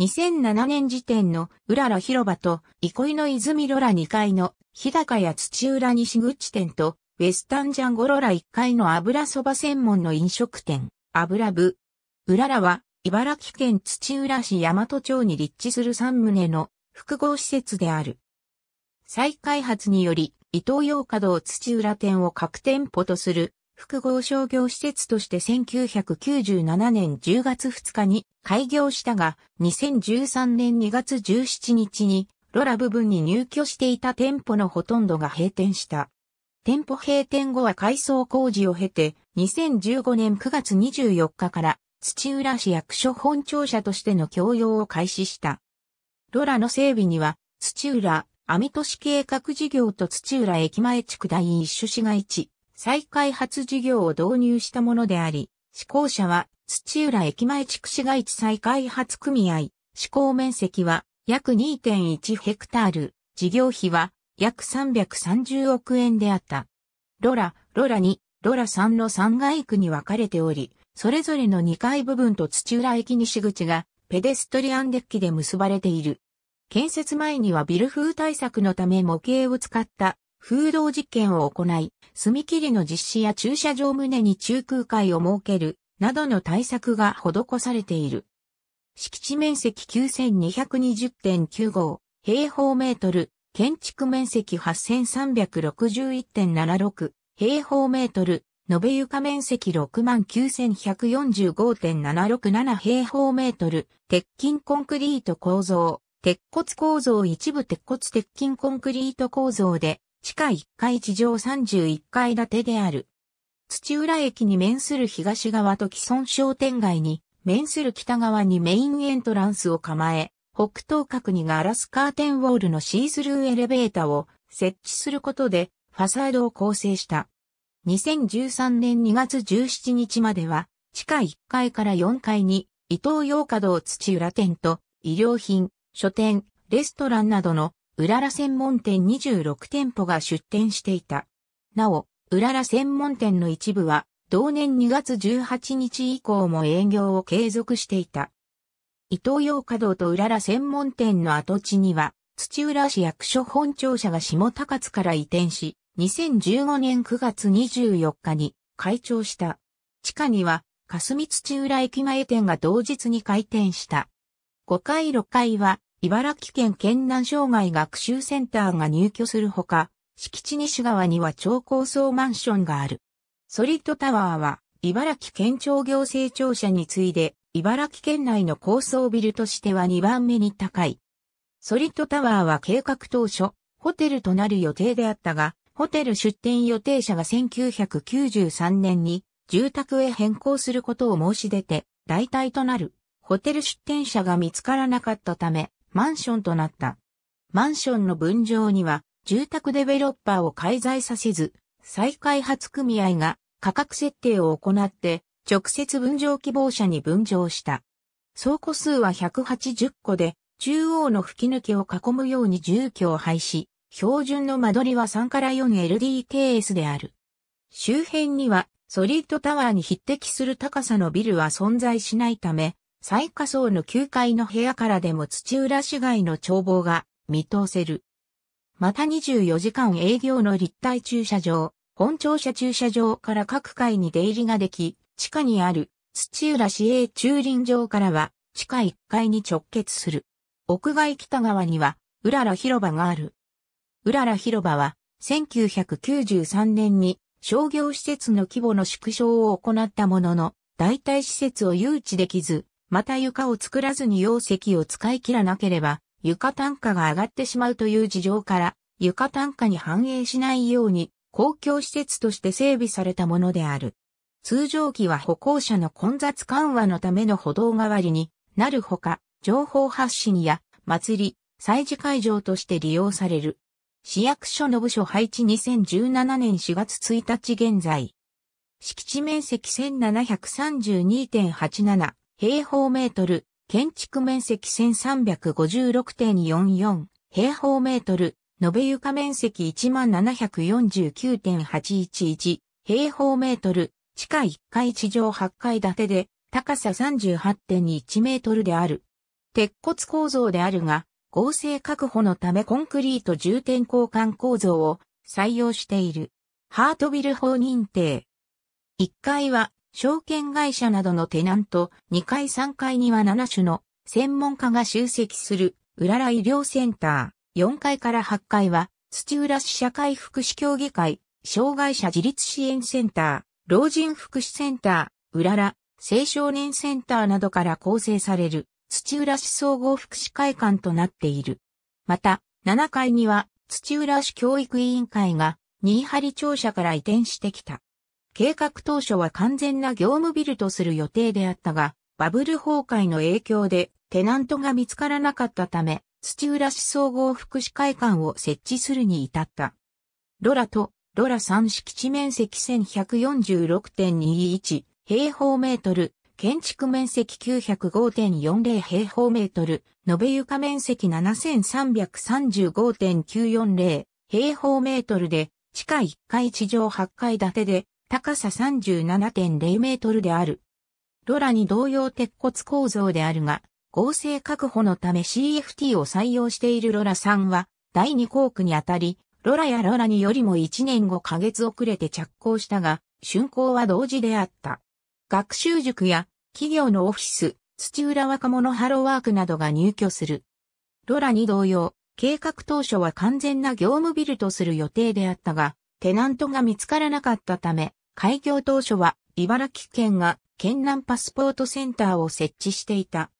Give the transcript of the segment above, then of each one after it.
2007年時点のうらら広場と憩いの泉ロラ2階の日高や土浦西口店とウェスタンジャンゴロラ1階の油そば専門の飲食店、油部。うららは茨城県土浦市大和町に立地する3棟の複合施設である。再開発により、伊東洋華道土浦店を各店舗とする複合商業施設として1997年10月2日に開業したが、2013年2月17日に、ロラ部分に入居していた店舗のほとんどが閉店した。店舗閉店後は改装工事を経て、2015年9月24日から土浦市役所本庁舎としての供用を開始した。ロラの整備には、土浦、網都市計画事業と土浦駅前地区第一種市街地、再開発事業を導入したものであり、施行者は土浦駅前地区市街地再開発組合、施行面積は約2.1ヘクタール、事業費は約330億円であった。ロラ、ロラ2、ロラ3の3階区に分かれており、それぞれの2階部分と土浦駅西口がペデストリアンデッキで結ばれている。建設前にはビル風対策のため模型を使った風洞実験を行い、踏切りの実施や駐車場棟に中空海を設ける、などの対策が施されている。敷地面積9220.95平方メートル、建築面積8361.76平方メートル、延べ床面積69,145.767平方メートル、鉄筋コンクリート構造、鉄骨構造一部鉄骨鉄筋コンクリート構造で、地下1階地上31階建てである。土浦駅に面する東側と既存商店街に面する北側にメインエントランスを構え、北東角にガラスカーテンウォールのシースルーエレベーターを設置することでファサードを構成した。2013年2月17日までは地下1階から4階に伊東洋華堂土浦店と医療品、書店、レストランなどのうらら専門店26店舗が出店していた。なお、うらら専門店の一部は、同年2月18日以降も営業を継続していた。伊東洋華堂とうらら専門店の跡地には、土浦市役所本庁舎が下高津から移転し、2015年9月24日に開庁した。地下には、霞土浦駅前店が同日に開店した。5階6階は、茨城県県南障害学習センターが入居するほか、敷地西側には超高層マンションがある。ソリッドタワーは、茨城県庁行政庁舎に次いで、茨城県内の高層ビルとしては2番目に高い。ソリッドタワーは計画当初、ホテルとなる予定であったが、ホテル出店予定者が1993年に住宅へ変更することを申し出て、代替となるホテル出店者が見つからなかったため、マンションとなった。マンションの分譲には住宅デベロッパーを介在させず、再開発組合が価格設定を行って直接分譲希望者に分譲した。倉庫数は180個で、中央の吹き抜けを囲むように住居を廃止、標準の間取りは3から 4LDKS である。周辺にはソリッドタワーに匹敵する高さのビルは存在しないため、最下層の9階の部屋からでも土浦市街の眺望が見通せる。また24時間営業の立体駐車場、本庁舎駐車場から各階に出入りができ、地下にある土浦市営駐輪場からは地下1階に直結する。屋外北側には、うらら広場がある。うらら広場は、1993年に商業施設の規模の縮小を行ったものの、代替施設を誘致できず、また床を作らずに容積を使い切らなければ、床単価が上がってしまうという事情から、床単価に反映しないように、公共施設として整備されたものである。通常期は歩行者の混雑緩和のための歩道代わりになるほか、情報発信や祭り、祭事会場として利用される。市役所の部署配置2017年4月1日現在。敷地面積1732.87平方メートル、建築面積1356.44平方メートル、延べ床面積1749.811平方メートル、地下1階地上8階建てで、高さ38.1メートルである。鉄骨構造であるが、合成確保のためコンクリート重点交換構造を採用している。ハートビル法認定。1階は証券会社などのテナント、2階3階には7種の専門家が集積する、うらら医療センター、4階から8階は、土浦市社会福祉協議会、障害者自立支援センター、老人福祉センター、うらら、青少年センターなどから構成される、土浦市総合福祉会館となっている。また、7階には、土浦市教育委員会が、新張庁舎から移転してきた。計画当初は完全な業務ビルとする予定であったが、バブル崩壊の影響でテナントが見つからなかったため、土浦市総合福祉会館を設置するに至った。ロラとロラ3敷地面積1146.21平方メートル、建築面積905.40平方メートル、延べ床面積7335.940平方メートルで、地下1階地上8階建てで、高さ37.0メートルである。ロラに同様鉄骨構造であるが、合成確保のため CFT を採用しているロラ3は、第2航区にあたり、ロラやロラによりも1年5ヶ月遅れて着工したが、竣工は同時であった。学習塾や企業のオフィス、土浦若者ハローワークなどが入居する。ロラに同様、計画当初は完全な業務ビルとする予定であったが、テナントが見つからなかったため、開業当初は茨城県が県南パスポートセンターを設置していた。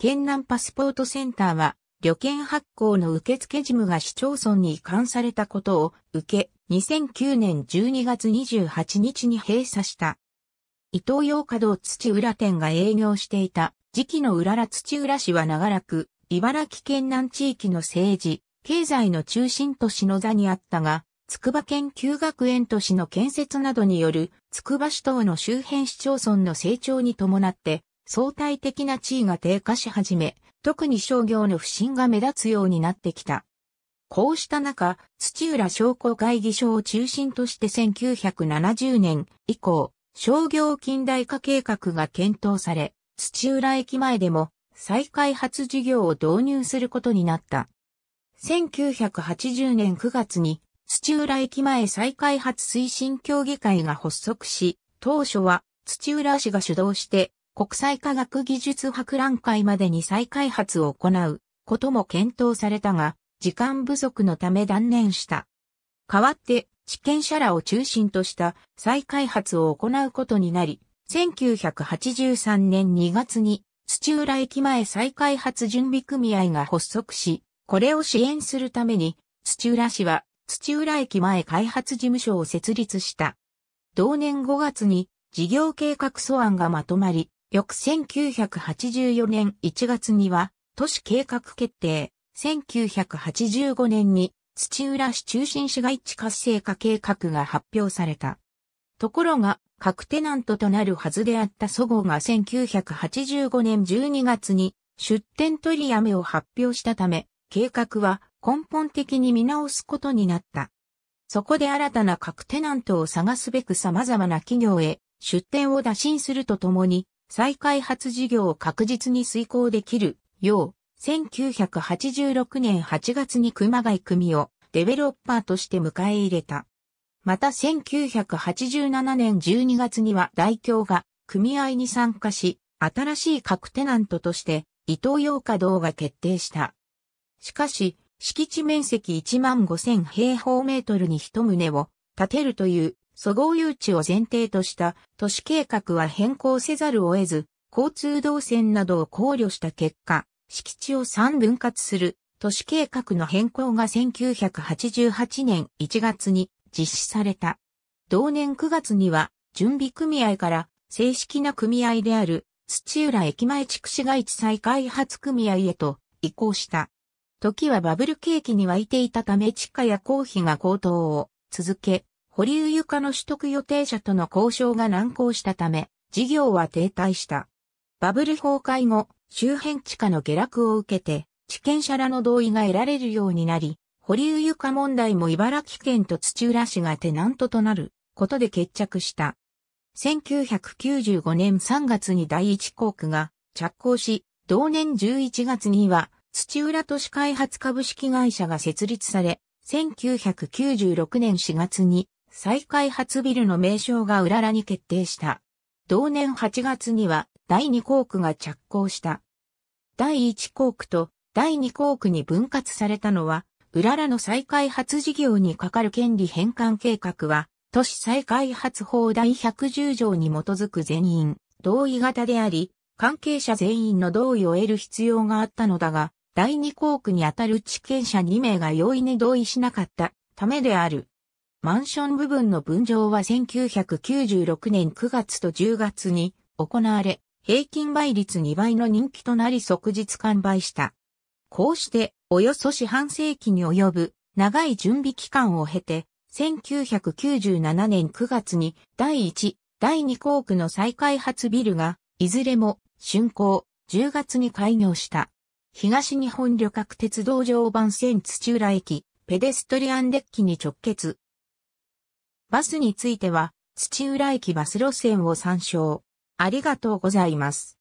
県南パスポートセンターは旅券発行の受付事務が市町村に移管されたことを受け、2009年12月28日に閉鎖した。伊東洋華道土浦店が営業していた時期の浦ら土浦市は長らく、茨城県南地域の政治、経済の中心都市の座にあったが、筑波研究学園都市の建設などによる、筑波市等の周辺市町村の成長に伴って、相対的な地位が低下し始め、特に商業の不振が目立つようになってきた。こうした中、土浦商工会議所を中心として1970年以降、商業近代化計画が検討され、土浦駅前でも再開発事業を導入することになった。1980年9月に土浦駅前再開発推進協議会が発足し、当初は土浦市が主導して国際科学技術博覧会までに再開発を行うことも検討されたが、時間不足のため断念した。代わって、地権者らを中心とした再開発を行うことになり、1983年2月に土浦駅前再開発準備組合が発足し、これを支援するために土浦市は土浦駅前開発事務所を設立した。同年5月に事業計画素案がまとまり、翌1984年1月には都市計画決定、1985年に土浦市中心市街地活性化計画が発表された。ところが、各テナントとなるはずであった祖母が1985年12月に出店取りやめを発表したため、計画は根本的に見直すことになった。そこで新たな各テナントを探すべく様々な企業へ出店を打診するとともに、再開発事業を確実に遂行できるよう、1986年8月に熊谷組をデベロッパーとして迎え入れた。また1987年12月には代表が組合に参加し、新しい各テナントとして伊東洋華堂が決定した。しかし、敷地面積1万5000平方メートルに一棟を建てるというそごう誘致を前提とした都市計画は変更せざるを得ず、交通動線などを考慮した結果、敷地を3分割する都市計画の変更が1988年1月に実施された。同年9月には準備組合から正式な組合である土浦駅前地区市街地再開発組合へと移行した。時はバブル景気に沸いていたため地価や公費が高騰を続け、保留床の取得予定者との交渉が難航したため、事業は停滞した。バブル崩壊後、周辺地価の下落を受けて、地権者らの同意が得られるようになり、保留床問題も茨城県と土浦市がテナントとなることで決着した。1995年3月に第一航区が着工し、同年11月には土浦都市開発株式会社が設立され、1996年4月に再開発ビルの名称が浦らに決定した。同年8月には第2校区が着工した。第1校区と第2校区に分割されたのは、浦らの再開発事業にかかる権利返還計画は、都市再開発法第110条に基づく全員、同意型であり、関係者全員の同意を得る必要があったのだが、第二航区にあたる地権者2名が容易に同意しなかったためである。マンション部分の分譲は1996年9月と10月に行われ、平均倍率2倍の人気となり即日完売した。こうして、およそ四半世紀に及ぶ長い準備期間を経て、1997年9月に第1、第2航区の再開発ビルが、いずれも竣工、10月に開業した。東日本旅客鉄道常磐線土浦駅、ペデストリアンデッキに直結。バスについては、土浦駅バス路線を参照。ありがとうございます。